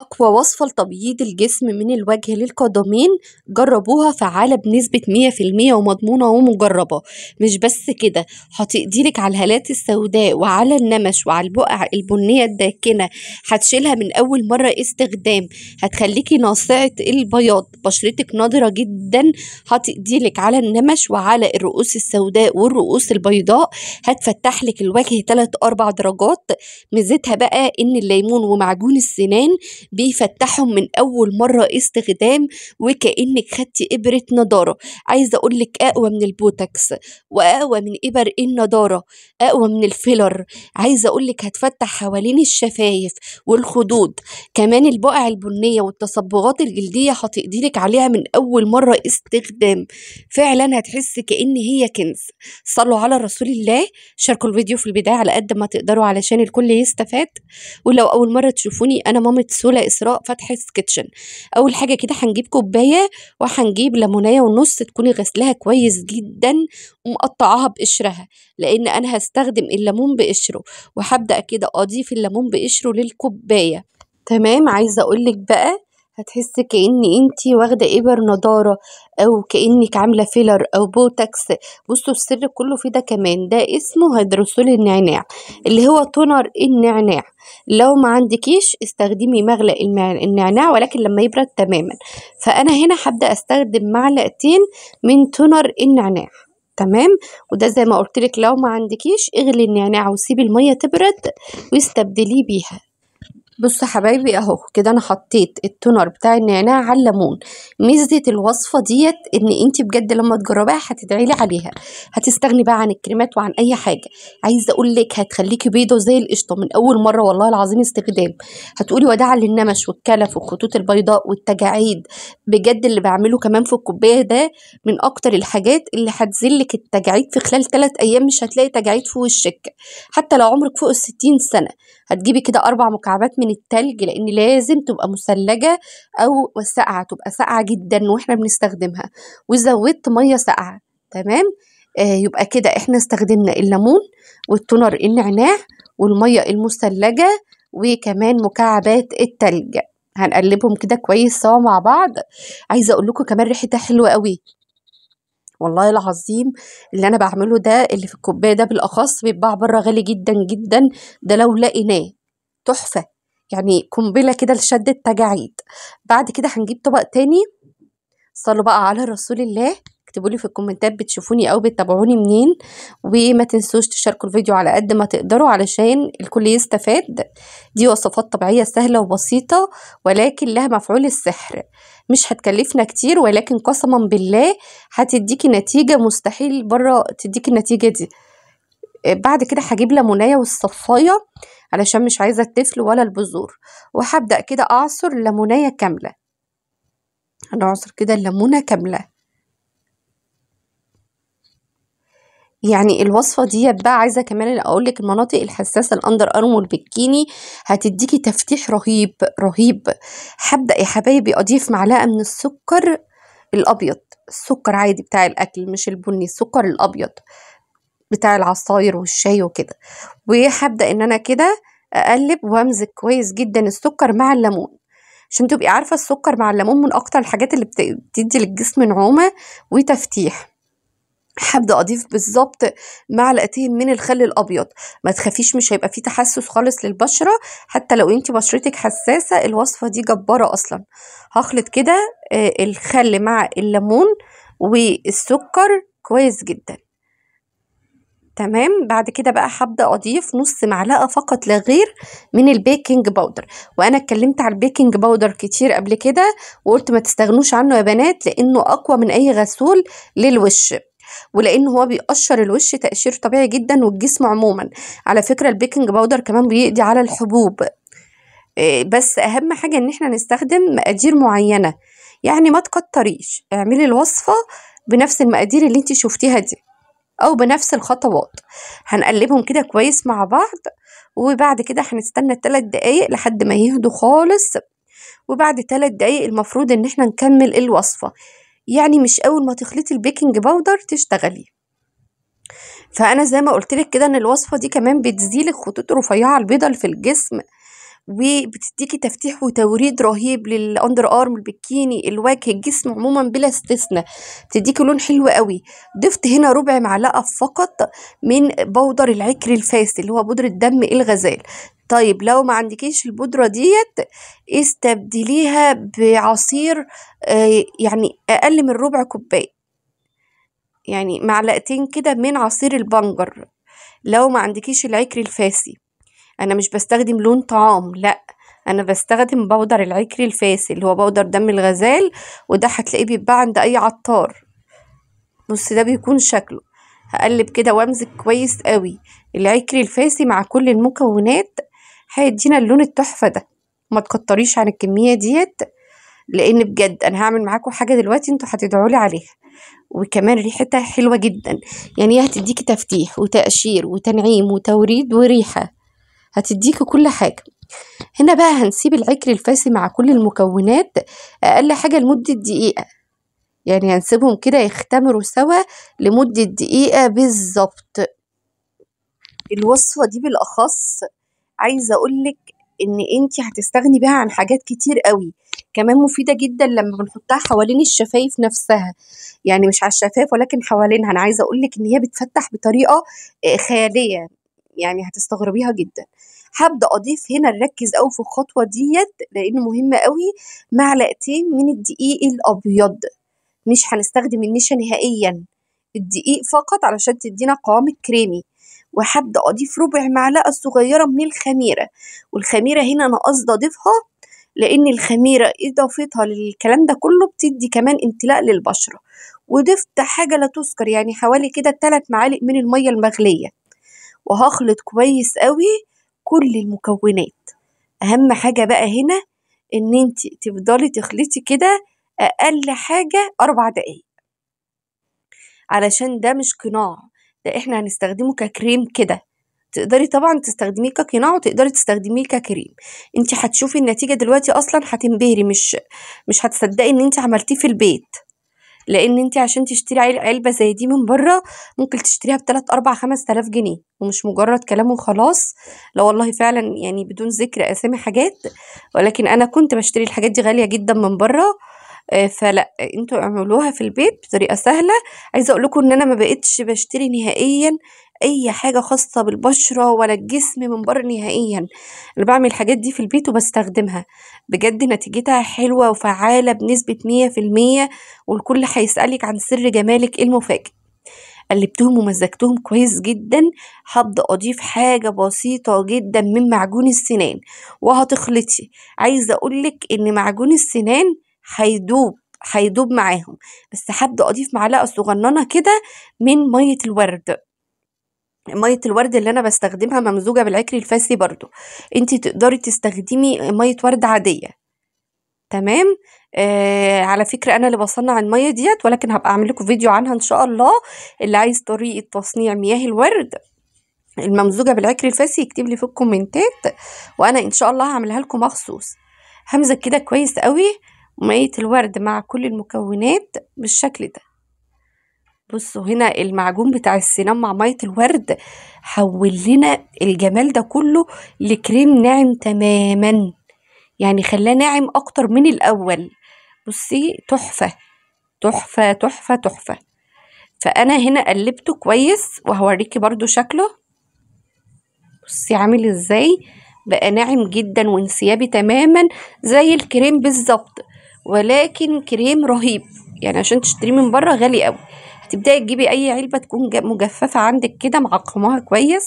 أقوى وصفة لتبييض الجسم من الوجه للقدمين جربوها فعالة بنسبة 100% ومضمونة ومجربة مش بس كده هتقضيلك على الهالات السوداء وعلى النمش وعلى البقع البنية الداكنة هتشيلها من أول مرة استخدام هتخليكي ناصعة البياض بشرتك نضرة جدا هتقضيلك على النمش وعلى الرؤوس السوداء والرؤوس البيضاء هتفتح لك الوجه 3 4 درجات ميزتها بقى إن الليمون ومعجون السنان بيفتحهم من أول مرة استخدام وكأنك خدتي إبرة نضارة عايزة اقول لك أقوى من البوتكس وأقوى من إبر النضارة أقوى من الفيلر عايزة اقول لك هتفتح حوالين الشفايف والخدود كمان البقع البنية والتصبغات الجلدية هتقضي لك عليها من أول مرة استخدام فعلا هتحس كأن هي كنز صلوا على رسول الله شاركوا الفيديو في البداية على قد ما تقدروا علشان الكل يستفاد ولو أول مرة تشوفوني أنا مامة سولا إسراء فتحة كيتشن أول حاجة كده هنجيب كوباية وهنجيب ليمونية ونص تكوني غسلاها كويس جدا ومقطعاها بقشرها لأن أنا هستخدم الليمون بقشره وهبدأ كده أضيف الليمون بقشره للكوباية تمام عايزة أقولك بقى هتحس كأن انتي واخدة ابر نضارة او كأنك عاملة فيلر او بوتكس بصوا السر كله في ده كمان ده اسمه هيدروسول النعناع اللي هو تونر النعناع لو ما عندكيش استخدمي مغلق النعناع ولكن لما يبرد تماما فانا هنا هبدأ استخدم معلقتين من تونر النعناع تمام وده زي ما قلت لك لو ما عندكيش اغلي النعناع وسيبي الميه تبرد واستبدليه بيها بصوا حبايبي اهو كده انا حطيت التونر بتاع النعناع على الليمون ميزه الوصفه ديت ان انت بجد لما تجربيها هتدعي لي عليها هتستغني بقى عن الكريمات وعن اي حاجه عايزه اقول لك هتخليكي بيضه زي القشطه من اول مره والله العظيم استخدام هتقولي وداعا للنمش والكلف والخطوط البيضاء والتجاعيد بجد اللي بعمله كمان في الكوبايه ده من اكتر الحاجات اللي هتذلك التجاعيد في خلال ثلاث ايام مش هتلاقي تجاعيد في وشك حتى لو عمرك فوق 60 سنه هتجيبي كده أربع مكعبات من التلج لأن لازم تبقى مثلجة أو ساقعة تبقى ساقعة جدا وإحنا بنستخدمها وزودت مية ساقعة تمام آه يبقى كده إحنا استخدمنا الليمون والتونر النعناع والمية المثلجة وكمان مكعبات التلج هنقلبهم كده كويس سوا مع بعض عايزه اقول لكم كمان ريحتها حلوه قوي والله العظيم اللي انا بعمله ده اللي في الكوبايه ده بالاخص بيتباع بره غالي جدا جدا ده لو لقيناه تحفه يعني قنبله كده لشد التجاعيد بعد كده هنجيب طبق تاني صلوا بقى على رسول الله اكتبوا لي في الكومنتات بتشوفوني او بتتابعوني منين وما تنسوش تشاركوا الفيديو على قد ما تقدروا علشان الكل يستفاد دي وصفات طبيعيه سهله وبسيطه ولكن لها مفعول السحر مش هتكلفنا كتير ولكن قسما بالله هتديكي نتيجه مستحيل بره تديكي النتيجه دي آه، بعد كده هجيب ليمونيه والصفايه علشان مش عايزه التفل ولا البذور وهبدا كده اعصر ليمونيه كامله هنعصر كده الليمونه كامله يعني الوصفه دي بقى عايزه كمان اقول لك المناطق الحساسه الاندر ارم والبكيني هتديكي تفتيح رهيب رهيب هبدا يا حبايبي اضيف معلقه من السكر الابيض السكر عادي بتاع الاكل مش البني السكر الابيض بتاع العصاير والشاي وكده وهبدا ان انا كده اقلب وامزج كويس جدا السكر مع الليمون عشان تبقي عارفه السكر مع الليمون من اكتر الحاجات اللي بتدي للجسم نعومه وتفتيح هبدا اضيف بالظبط معلقتين من الخل الابيض ما تخافيش مش هيبقى فيه تحسس خالص للبشره حتى لو انت بشرتك حساسه الوصفه دي جباره اصلا هخلط كده آه، الخل مع الليمون والسكر كويس جدا تمام بعد كده بقى هبدا اضيف نص معلقه فقط لا غير من البيكنج باودر وانا اتكلمت على البيكنج باودر كتير قبل كده وقلت ما تستغنوش عنه يا بنات لانه اقوى من اي غسول للوش ولان هو بيقشر الوش تقشير طبيعي جدا والجسم عموما على فكره البيكنج باودر كمان بيقضي على الحبوب آه، بس اهم حاجه ان احنا نستخدم مقادير معينه يعني ما تكتريش اعملي الوصفه بنفس المقادير اللي انت شفتيها دي او بنفس الخطوات هنقلبهم كده كويس مع بعض وبعد كده هنستنى 3 دقايق لحد ما يهدوا خالص وبعد 3 دقايق المفروض ان احنا نكمل الوصفه يعني مش اول ما تخلطي البيكنج باودر تشتغلي فانا زي ما قلت لك كده ان الوصفه دي كمان بتزيل الخطوط الرفيعه البيضه في الجسم وبتديكي تفتيح وتوريد رهيب للاندر ارم البكيني الوجه الجسم عموما بلا استثناء بتديكي لون حلو قوي ضفت هنا ربع معلقه فقط من بودر العكر الفاسد اللي هو بودره دم الغزال طيب لو ما عندكيش البودرة ديت استبدليها بعصير آه، يعني أقل من ربع كوباية يعني معلقتين كده من عصير البنجر لو ما عندكيش العكر الفاسي أنا مش بستخدم لون طعام لأ انا بستخدم بودر العكر الفاسي اللي هو بودر دم الغزال وده هتلاقيه بيتباع عند اي عطار بص ده بيكون شكله هقلب كده وامزج كويس قوي العكر الفاسي مع كل المكونات هيدينا اللون التحفه ده ما تكتريش عن الكميه ديت لان بجد انا هعمل معاكم حاجه دلوقتي انتوا هتدعوا لي عليها وكمان ريحتها حلوه جدا يعني هي هتديكي تفتيح وتقشير وتنعيم وتوريد وريحه هتديكي كل حاجه هنا بقى هنسيب العكر الفاسي مع كل المكونات اقل حاجه لمده دقيقه يعني هنسيبهم كده يختمروا سوا لمده دقيقه بالظبط الوصفه دي بالاخص عايزه اقول لك ان انت هتستغني بها عن حاجات كتير قوي كمان مفيده جدا لما بنحطها حوالين الشفايف نفسها يعني مش على الشفايف ولكن حوالينها انا عايزه اقول لك ان هي بتفتح بطريقه آه، خياليه يعني هتستغربيها جدا هبدا اضيف هنا نركز قوي في الخطوه ديت لان مهمه قوي معلقتين من الدقيق الابيض مش هنستخدم النشا نهائيا الدقيق فقط علشان تدينا قوام الكريمي وحبدا أضيف ربع معلقة صغيرة من الخميرة والخميرة هنا أنا قصدي أضيفها لأن الخميرة إضافتها إيه للكلام ده كله بتدي كمان امتلاء للبشرة وضفت حاجة لا تذكر يعني حوالي كده تلات معالق من المية المغلية وهخلط كويس قوي كل المكونات أهم حاجة بقى هنا إن انت تفضلي تخلطي كده أقل حاجة أربع دقايق علشان ده مش قناع ده احنا هنستخدمه ككريم كده تقدري طبعا تستخدميه كقناع وتقدري تستخدميه ككريم انت هتشوفي النتيجه دلوقتي اصلا هتنبهري مش مش هتصدقي ان انت عملتيه في البيت لان انت عشان تشتري علبه زي دي من بره ممكن تشتريها ب 3 4 5000 جنيه ومش مجرد كلام وخلاص لا والله فعلا يعني بدون ذكر اسامي حاجات ولكن انا كنت بشتري الحاجات دي غاليه جدا من بره آه، فلا انتوا اعملوها في البيت بطريقه سهله عايزه اقول لكم ان انا ما بقتش بشتري نهائيا اي حاجه خاصه بالبشره ولا الجسم من بره نهائيا انا بعمل الحاجات دي في البيت وبستخدمها بجد نتيجتها حلوه وفعاله بنسبه 100% والكل هيسالك عن سر جمالك المفاجئ قلبتهم ومزجتهم كويس جدا هبدأ أضيف حاجة بسيطة جدا من معجون السنان وهتخلطي عايزة أقولك إن معجون السنان هيدوب هيدوب معاهم بس هبدأ أضيف معلقة صغننة كده من مية الورد مية الورد اللي أنا بستخدمها ممزوجة بالعكر الفاسي برضو انت تقدري تستخدمي مية ورد عادية تمام آه على فكرة أنا اللي بصنع المية ديت ولكن هبقى أعمل لكم فيديو عنها إن شاء الله اللي عايز طريقة تصنيع مياه الورد الممزوجة بالعكر الفاسي يكتب لي في الكومنتات وأنا إن شاء الله هعملها لكم مخصوص همزج كده كويس قوي مية الورد مع كل المكونات بالشكل ده بصوا هنا المعجون بتاع السنان مع مية الورد حول لنا الجمال ده كله لكريم ناعم تماما يعني خلاه ناعم اكتر من الاول بصي تحفة تحفة تحفة تحفة فانا هنا قلبته كويس وهوريكي برضو شكله بصي عامل ازاي بقى ناعم جدا وانسيابي تماما زي الكريم بالظبط ولكن كريم رهيب يعني عشان تشتريه من بره غالي قوي هتبداي تجيبي اي علبه تكون مجففه عندك كده معقماها كويس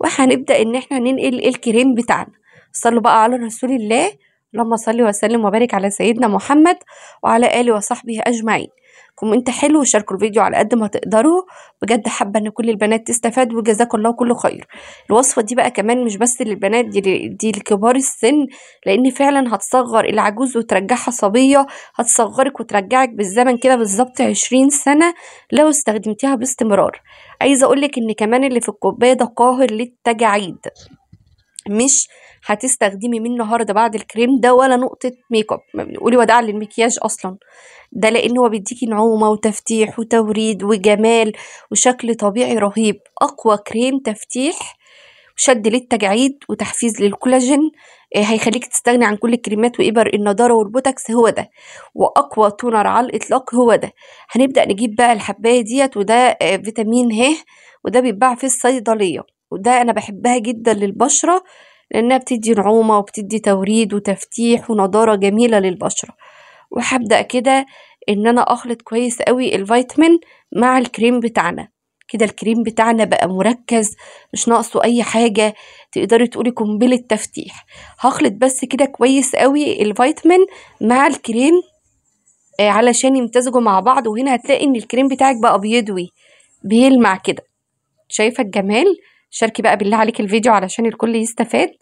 وهنبدا ان احنا ننقل الكريم بتاعنا صلوا بقى على رسول الله اللهم صل وسلم وبارك على سيدنا محمد وعلى اله وصحبه اجمعين كومنت حلو وشاركوا الفيديو على قد ما تقدروا بجد حابه ان كل البنات تستفاد وجزاكم الله كل خير الوصفه دي بقى كمان مش بس للبنات دي, دي لكبار السن لان فعلا هتصغر العجوز وترجعها صبيه هتصغرك وترجعك بالزمن كده بالظبط 20 سنه لو استخدمتيها باستمرار عايزه اقولك ان كمان اللي في الكوبايه ده قاهر للتجاعيد مش هتستخدمي من النهارده بعد الكريم ده ولا نقطه ميك اب قولي وداع للمكياج اصلا ده لان هو بيديكي نعومه وتفتيح وتوريد وجمال وشكل طبيعي رهيب اقوى كريم تفتيح شد للتجاعيد وتحفيز للكولاجين آه، هيخليك تستغني عن كل الكريمات وإبر النضارة والبوتكس هو ده وأقوى تونر على الإطلاق هو ده هنبدأ نجيب بقى الحباية ديت وده آه، فيتامين ه وده بيتباع في الصيدلية وده أنا بحبها جدا للبشرة لأنها بتدي نعومة وبتدي توريد وتفتيح ونضارة جميلة للبشرة وهبدأ كده إن أنا أخلط كويس قوي الفيتامين مع الكريم بتاعنا كده الكريم بتاعنا بقى مركز مش ناقصه اي حاجة تقدري تقولي قنبلة تفتيح هخلط بس كده كويس قوي الفيتامين مع الكريم آه، علشان يمتزجوا مع بعض وهنا هتلاقي ان الكريم بتاعك بقى بيضوي بيلمع كده شايفة الجمال شاركي بقى بالله عليك الفيديو علشان الكل يستفاد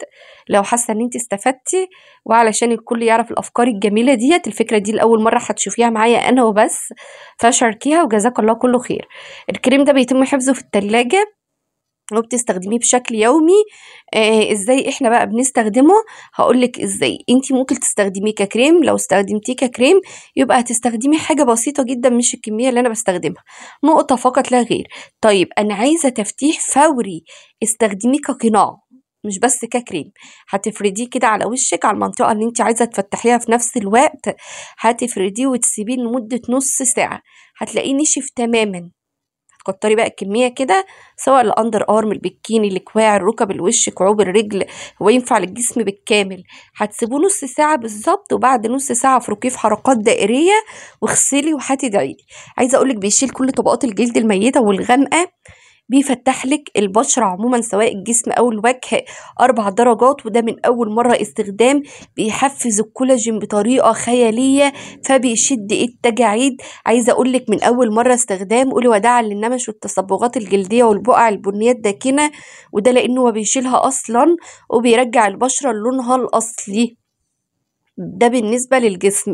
لو حاسه ان انت استفدتي وعلشان الكل يعرف الافكار الجميله ديت الفكره دي لاول مره هتشوفيها معايا انا وبس فشاركيها وجزاك الله كله خير الكريم ده بيتم حفظه في التلاجة وبتستخدميه بشكل يومي آه ازاي احنا بقى بنستخدمه هقولك ازاي انت ممكن تستخدميه ككريم لو استخدمتيه ككريم يبقى هتستخدمي حاجه بسيطه جدا مش الكميه اللي انا بستخدمها نقطه فقط لا غير طيب انا عايزه تفتيح فوري استخدميه كقناع مش بس ككريم هتفرديه كده على وشك على المنطقه اللي انت عايزه تفتحيها في نفس الوقت هتفرديه وتسيبيه لمده نص ساعه هتلاقيه نشف تماما كتري بقى الكميه كده سواء الاندر ارم البكيني الكواع الركب الوش كعوب الرجل هو ينفع للجسم بالكامل هتسيبوه نص ساعه بالظبط وبعد نص ساعه افركيه في حركات دائريه واغسلي دعيلي عايزه اقولك بيشيل كل طبقات الجلد الميته والغامقه بيفتح لك البشرة عموما سواء الجسم أو الوجه أربع درجات وده من أول مرة استخدام بيحفز الكولاجين بطريقة خيالية فبيشد التجاعيد عايزة أقول لك من أول مرة استخدام قولي وداعا للنمش والتصبغات الجلدية والبقع البنية الداكنة وده لأنه بيشيلها أصلا وبيرجع البشرة لونها الأصلي ده بالنسبه للجسم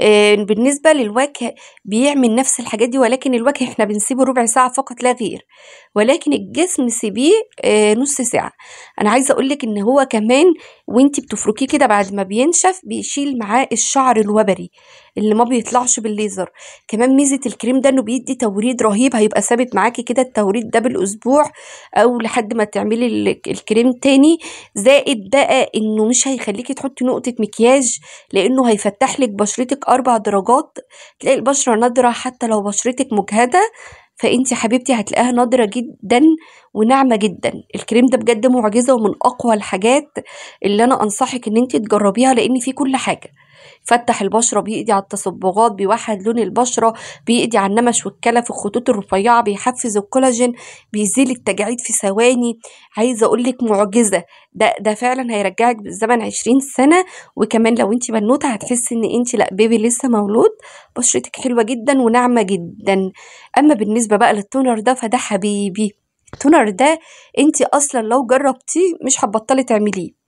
آه، بالنسبه للوجه بيعمل نفس الحاجات دي ولكن الوجه احنا بنسيبه ربع ساعه فقط لا غير ولكن الجسم سيبيه آه، نص ساعه انا عايزه اقول لك ان هو كمان وانت بتفركيه كده بعد ما بينشف بيشيل معاه الشعر الوبري اللي ما بيطلعش بالليزر كمان ميزه الكريم ده انه بيدي توريد رهيب هيبقى ثابت معاكي كده التوريد ده بالاسبوع او لحد ما تعملي الكريم تاني زائد بقى انه مش هيخليكي تحطي نقطه مكياج لانه هيفتح لك بشرتك اربع درجات تلاقي البشره نادره حتى لو بشرتك مجهده فانت حبيبتي هتلاقيها نادره جدا وناعمه جدا الكريم ده بجد معجزه ومن اقوى الحاجات اللي انا انصحك ان انت تجربيها لان فيه كل حاجه فتح البشرة بيقضي على التصبغات بيوحد لون البشرة بيقضي على النمش والكلف الخطوط الرفيعة بيحفز الكولاجين بيزيل التجاعيد في ثواني عايزة أقولك معجزة ده ده فعلا هيرجعك بالزمن عشرين سنة وكمان لو انت بنوتة هتحسي ان انت لا بيبي لسه مولود بشرتك حلوة جدا وناعمة جدا أما بالنسبة بقى للتونر ده فده حبيبي التونر ده انت اصلا لو جربتيه مش هتبطلي تعمليه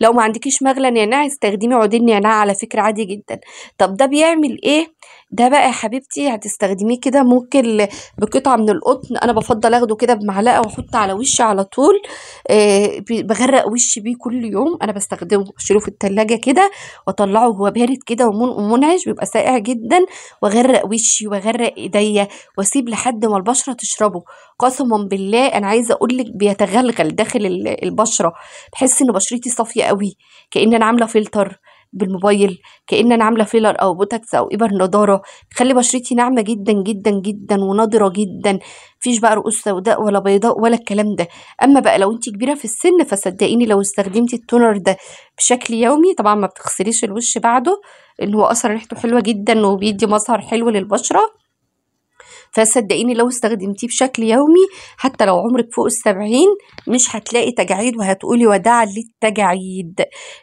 لو ما عندكيش مغلى نعناع استخدمي عودين نعناع على فكرة عادي جدا طب ده بيعمل ايه ده بقى يا حبيبتي هتستخدميه كده ممكن بقطعه من القطن انا بفضل اخده كده بمعلقه واحط على وشي على طول آه، بغرق وشي بيه كل يوم انا بستخدمه بشيله في التلاجة كده واطلعه وهو بارد كده ومنعش بيبقى ساقع جدا واغرق وشي واغرق ايديا واسيب لحد ما البشره تشربه قسما بالله انا عايزه اقول لك بيتغلغل داخل البشره بحس ان بشرتي صافيه قوي كان انا عامله فلتر بالموبايل كان انا عامله فيلر او بوتكس او ابر نضاره تخلي بشرتي ناعمه جدا جدا جدا ونضره جدا مفيش بقى رؤوس سوداء ولا بيضاء ولا الكلام ده اما بقى لو انت كبيره في السن فصدقيني لو استخدمتي التونر ده بشكل يومي طبعا ما بتغسليش الوش بعده ان هو اثر ريحته حلوه جدا وبيدي مظهر حلو للبشره فصدقيني لو استخدمتيه بشكل يومي حتى لو عمرك فوق السبعين مش هتلاقي تجاعيد وهتقولي وداعا للتجاعيد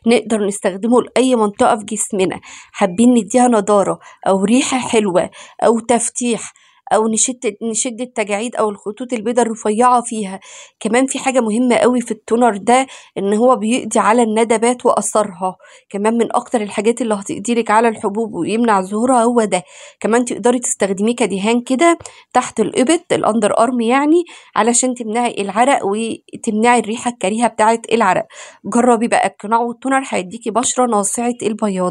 نقدر نستخدمه لأي منطقة في جسمنا حابين نديها نضارة أو ريحة حلوة أو تفتيح او نشد نشد التجاعيد او الخطوط البيضاء الرفيعه فيها كمان في حاجه مهمه قوي في التونر ده ان هو بيقضي على الندبات واثرها كمان من اكتر الحاجات اللي هتقضيلك على الحبوب ويمنع ظهورها هو ده كمان تقدري تستخدميه كدهان كده تحت الابط الاندر ارم يعني علشان تمنعي العرق وتمنعي الريحه الكريهه بتاعه العرق جربي بقى القناع والتونر هيديكي بشره ناصعه البياض